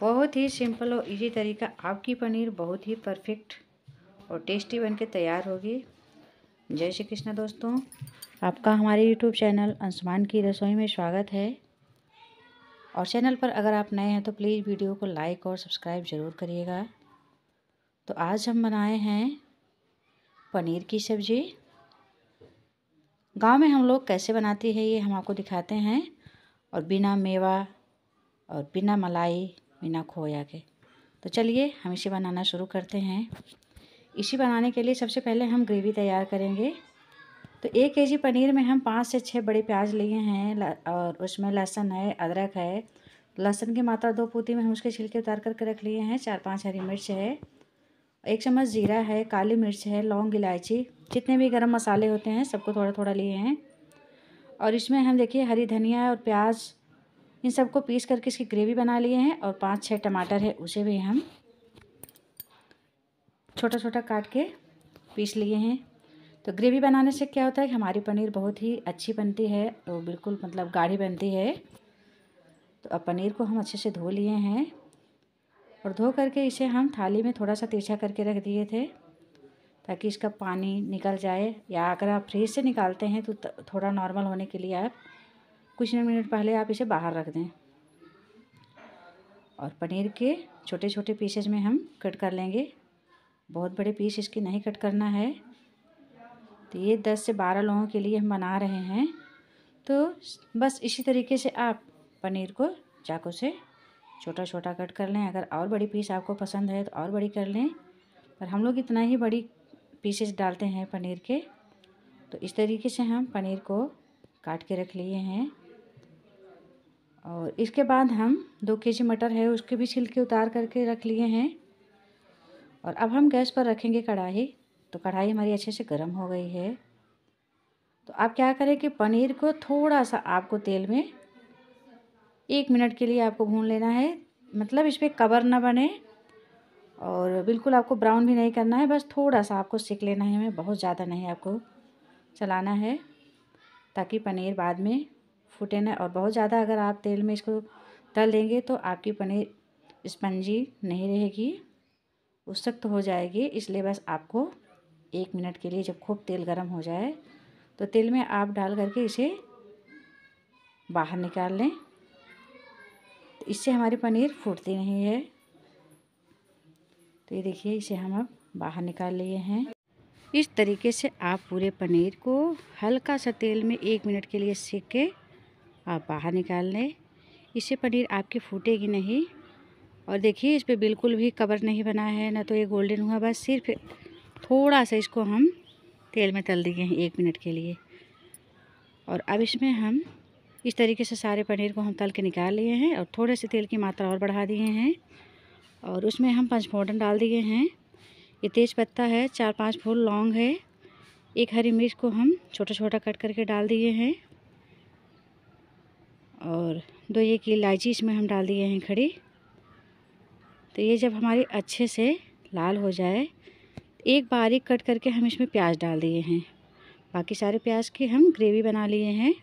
बहुत ही सिंपल और इजी तरीका आपकी पनीर बहुत ही परफेक्ट और टेस्टी बन के तैयार होगी जय श्री कृष्णा दोस्तों आपका हमारे यूट्यूब चैनल अंशमान की रसोई में स्वागत है और चैनल पर अगर आप नए हैं तो प्लीज़ वीडियो को लाइक और सब्सक्राइब ज़रूर करिएगा तो आज हम बनाए हैं पनीर की सब्ज़ी गांव में हम लोग कैसे बनाते हैं ये हम आपको दिखाते हैं और बिना मेवा और बिना मलाई बिना खोया के तो चलिए हम इसे बनाना शुरू करते हैं इसी बनाने के लिए सबसे पहले हम ग्रेवी तैयार करेंगे तो एक के जी पनीर में हम पाँच से छः बड़े प्याज लिए हैं और उसमें लहसुन है अदरक है लहसुन की मात्रा दो पूती में हम उसके छिलके उतार करके रख लिए हैं चार पांच हरी मिर्च है एक चम्मच ज़ीरा है काली मिर्च है लौंग इलायची जितने भी गरम मसाले होते हैं सबको थोड़ा थोड़ा लिए हैं और इसमें हम देखिए हरी धनिया और प्याज इन सबको पीस करके इसकी ग्रेवी बना लिए हैं और पाँच छः टमाटर है उसे भी हम छोटा छोटा काट के पीस लिए हैं तो ग्रेवी बनाने से क्या होता है कि हमारी पनीर बहुत ही अच्छी बनती है और बिल्कुल मतलब गाढ़ी बनती है तो अब पनीर को हम अच्छे से धो लिए हैं और धो करके इसे हम थाली में थोड़ा सा तिरछा करके रख दिए थे ताकि इसका पानी निकल जाए या अगर आप फ्रिज से निकालते हैं तो थोड़ा नॉर्मल होने के लिए आप कुछ मिनट पहले आप इसे बाहर रख दें और पनीर के छोटे छोटे पीसेज में हम कट कर लेंगे बहुत बड़े पीस इसके नहीं कट करना है तो ये दस से बारह लोगों के लिए हम बना रहे हैं तो बस इसी तरीके से आप पनीर को चाकू से छोटा छोटा कट कर लें अगर और बड़ी पीस आपको पसंद है तो और बड़ी कर लें पर हम लोग इतना ही बड़ी पीसेस डालते हैं पनीर के तो इस तरीके से हम पनीर को काट के रख लिए हैं और इसके बाद हम दो के जी मटर है उसके भी छिलके उतार करके रख लिए हैं और अब हम गैस पर रखेंगे कढ़ाई तो कढ़ाई हमारी अच्छे से गर्म हो गई है तो आप क्या करें कि पनीर को थोड़ा सा आपको तेल में एक मिनट के लिए आपको भून लेना है मतलब इस पर कवर ना बने और बिल्कुल आपको ब्राउन भी नहीं करना है बस थोड़ा सा आपको सेक लेना है हमें बहुत ज़्यादा नहीं आपको चलाना है ताकि पनीर बाद में फूटे ना और बहुत ज़्यादा अगर आप तेल में इसको तल देंगे तो आपकी पनीर स्पंजी नहीं रहेगी वो तो सख्त हो जाएगी इसलिए बस आपको एक मिनट के लिए जब खूब तेल गर्म हो जाए तो तेल में आप डाल करके इसे बाहर निकाल लें तो इससे हमारी पनीर फूटती नहीं है तो ये देखिए इसे हम अब बाहर निकाल लिए हैं इस तरीके से आप पूरे पनीर को हल्का सा तेल में एक मिनट के लिए सेक के आप बाहर निकाल लें इससे पनीर आपकी फूटेगी नहीं और देखिए इस पर बिल्कुल भी कवर नहीं बना है ना तो ये गोल्डन हुआ बस सिर्फ थोड़ा सा इसको हम तेल में तल दिए हैं एक मिनट के लिए और अब इसमें हम इस तरीके से सारे पनीर को हम तल के निकाल लिए हैं और थोड़े से तेल की मात्रा और बढ़ा दिए हैं और उसमें हम पंचफोड़न डाल दिए हैं ये तेज़ पत्ता है चार पांच फूल लौंग है एक हरी मिर्च को हम छोटा छोटा कट करके डाल दिए हैं और दो ये की इलायची इसमें हम डाल दिए हैं खड़ी तो ये जब हमारी अच्छे से लाल हो जाए एक बारीक कट करके हम इसमें प्याज डाल दिए हैं बाकी सारे प्याज की हम ग्रेवी बना लिए हैं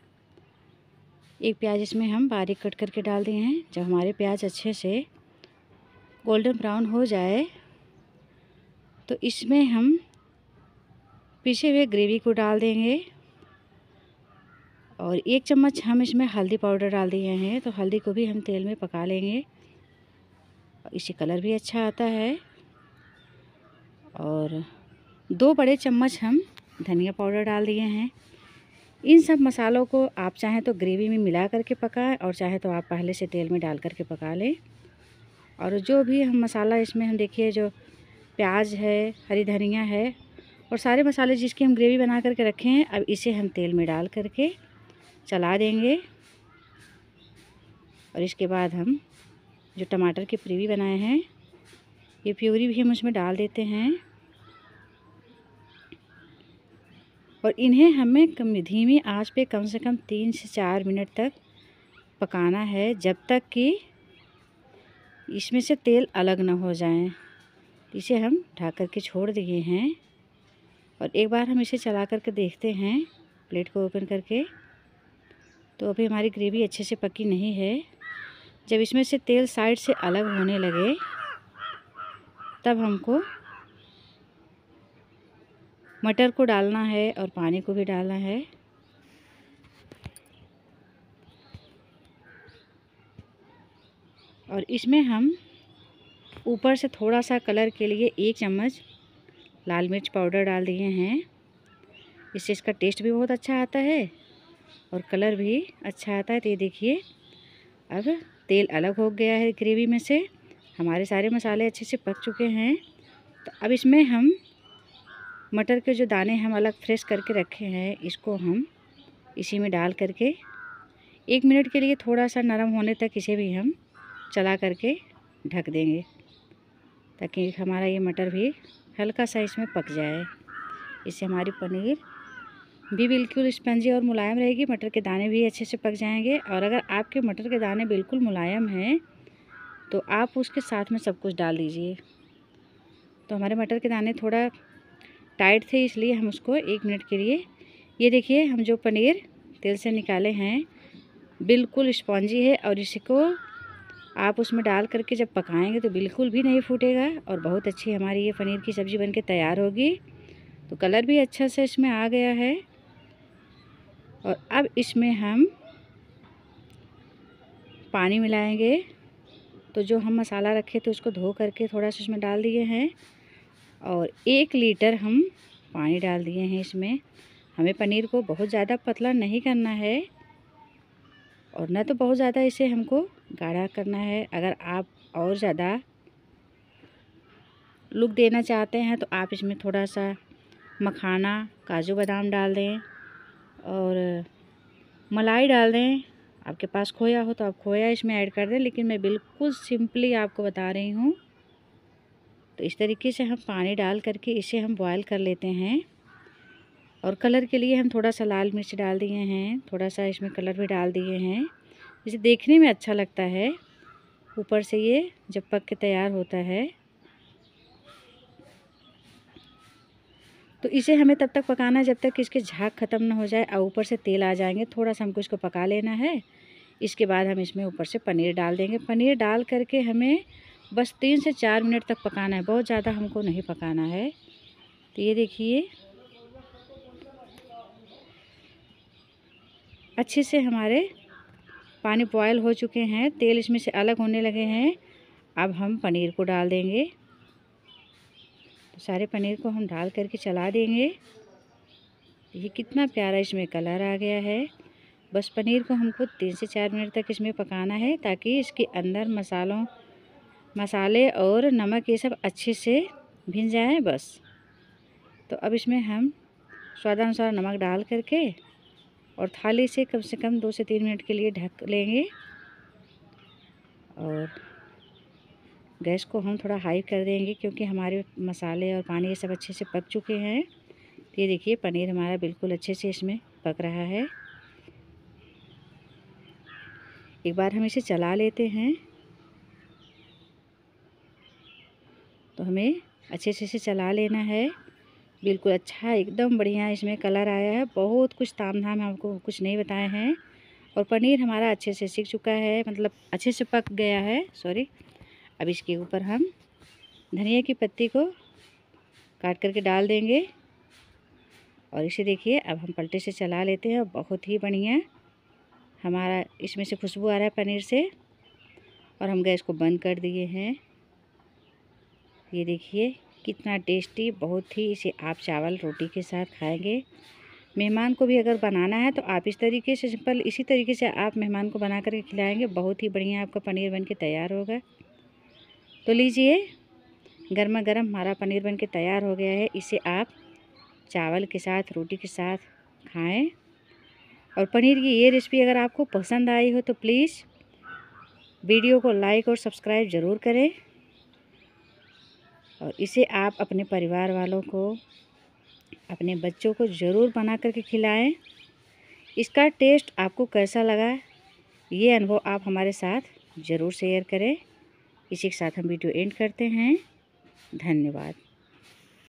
एक प्याज इसमें हम बारीक कट करके डाल दिए हैं जब हमारे प्याज अच्छे से गोल्डन ब्राउन हो जाए तो इसमें हम पीछे हुए ग्रेवी को डाल देंगे और एक चम्मच हम इसमें हल्दी पाउडर डाल दिए हैं तो हल्दी को भी हम तेल में पका लेंगे इससे कलर भी अच्छा आता है और दो बड़े चम्मच हम धनिया पाउडर डाल दिए हैं इन सब मसालों को आप चाहें तो ग्रेवी में मिला करके पकाएं और चाहे तो आप पहले से तेल में डाल करके पका लें और जो भी हम मसाला इसमें हम देखिए जो प्याज है हरी धनिया है और सारे मसाले जिसकी हम ग्रेवी बना करके रखे हैं अब इसे हम तेल में डाल करके चला देंगे और इसके बाद हम जो टमाटर की प्यूरी बनाए हैं ये प्यूरी भी हम उसमें डाल देते हैं और इन्हें हमें कम धीमी आंच पे कम से कम तीन से चार मिनट तक पकाना है जब तक कि इसमें से तेल अलग ना हो जाए इसे हम ढक कर के छोड़ दिए हैं और एक बार हम इसे चला करके देखते हैं प्लेट को ओपन करके तो अभी हमारी ग्रेवी अच्छे से पकी नहीं है जब इसमें से तेल साइड से अलग होने लगे तब हमको मटर को डालना है और पानी को भी डालना है और इसमें हम ऊपर से थोड़ा सा कलर के लिए एक चम्मच लाल मिर्च पाउडर डाल दिए हैं इससे इसका टेस्ट भी बहुत अच्छा आता है और कलर भी अच्छा आता है तो ये देखिए अब तेल अलग हो गया है ग्रेवी में से हमारे सारे मसाले अच्छे से पक चुके हैं तो अब इसमें हम मटर के जो दाने हम अलग फ्रेश करके रखे हैं इसको हम इसी में डाल करके एक मिनट के लिए थोड़ा सा नरम होने तक इसे भी हम चला करके ढक देंगे ताकि हमारा ये मटर भी हल्का सा इसमें पक जाए इससे हमारी पनीर भी बिल्कुल स्पंजी और मुलायम रहेगी मटर के दाने भी अच्छे से पक जाएंगे और अगर आपके मटर के दाने बिल्कुल मुलायम हैं तो आप उसके साथ में सब कुछ डाल दीजिए तो हमारे मटर के दाने थोड़ा टाइट थे इसलिए हम उसको एक मिनट के लिए ये देखिए हम जो पनीर तेल से निकाले हैं बिल्कुल स्पॉन्जी है और इसको आप उसमें डाल करके जब पकाएंगे तो बिल्कुल भी नहीं फूटेगा और बहुत अच्छी हमारी ये पनीर की सब्ज़ी बनके तैयार होगी तो कलर भी अच्छा से इसमें आ गया है और अब इसमें हम पानी मिलाएंगे तो जो हम मसाला रखे थे उसको धो करके थोड़ा सा इसमें डाल दिए हैं और एक लीटर हम पानी डाल दिए हैं इसमें हमें पनीर को बहुत ज़्यादा पतला नहीं करना है और ना तो बहुत ज़्यादा इसे हमको गाढ़ा करना है अगर आप और ज़्यादा लुक देना चाहते हैं तो आप इसमें थोड़ा सा मखाना काजू बादाम डाल दें और मलाई डाल दें आपके पास खोया हो तो आप खोया इसमें ऐड कर दें लेकिन मैं बिल्कुल सिंपली आपको बता रही हूँ तो इस तरीके से हम पानी डाल करके इसे हम बॉयल कर लेते हैं और कलर के लिए हम थोड़ा सा लाल मिर्च डाल दिए हैं थोड़ा सा इसमें कलर भी डाल दिए हैं इसे देखने में अच्छा लगता है ऊपर से ये जब पक के तैयार होता है तो इसे हमें तब तक पकाना है जब तक इसके झाग ख़त्म ना हो जाए और ऊपर से तेल आ जाएंगे थोड़ा सा हमको इसको पका लेना है इसके बाद हम इसमें ऊपर से पनीर डाल देंगे पनीर डाल करके हमें बस तीन से चार मिनट तक पकाना है बहुत ज़्यादा हमको नहीं पकाना है तो ये देखिए अच्छे से हमारे पानी बॉयल हो चुके हैं तेल इसमें से अलग होने लगे हैं अब हम पनीर को डाल देंगे सारे पनीर को हम डाल करके चला देंगे ये कितना प्यारा इसमें कलर आ गया है बस पनीर को हमको तीन से चार मिनट तक इसमें पकाना है ताकि इसके अंदर मसालों मसाले और नमक ये सब अच्छे से भिन जाए बस तो अब इसमें हम स्वादानुसार नमक डाल करके और थाली से कम से कम दो से तीन मिनट के लिए ढक लेंगे और गैस को हम थोड़ा हाई कर देंगे क्योंकि हमारे मसाले और पानी ये सब अच्छे से पक चुके हैं तो ये देखिए पनीर हमारा बिल्कुल अच्छे से इसमें पक रहा है एक बार हम इसे चला लेते हैं तो हमें अच्छे से इसे चला लेना है बिल्कुल अच्छा एकदम बढ़िया इसमें कलर आया है बहुत कुछ ताम धाम हमको कुछ नहीं बताए हैं और पनीर हमारा अच्छे से सीख चुका है मतलब अच्छे से पक गया है सॉरी अब इसके ऊपर हम धनिया की पत्ती को काट करके डाल देंगे और इसे देखिए अब हम पलटे से चला लेते हैं और बहुत ही बढ़िया हमारा इसमें से खुशबू आ रहा है पनीर से और हम गैस को बंद कर दिए हैं ये देखिए कितना टेस्टी बहुत ही इसे आप चावल रोटी के साथ खाएंगे मेहमान को भी अगर बनाना है तो आप इस तरीके से सिंपल इसी तरीके से आप मेहमान को बना करके खिलाएंगे बहुत ही बढ़िया आपका पनीर बन के तैयार होगा तो लीजिए गर्मा गर्म हमारा पनीर बन के तैयार हो गया है इसे आप चावल के साथ रोटी के साथ खाएं और पनीर की ये रेसिपी अगर आपको पसंद आई हो तो प्लीज़ वीडियो को लाइक और सब्सक्राइब ज़रूर करें और इसे आप अपने परिवार वालों को अपने बच्चों को ज़रूर बना करके खिलाएं इसका टेस्ट आपको कैसा लगा ये अनुभव आप हमारे साथ ज़रूर शेयर करें इसी के साथ हम वीडियो एंड करते हैं धन्यवाद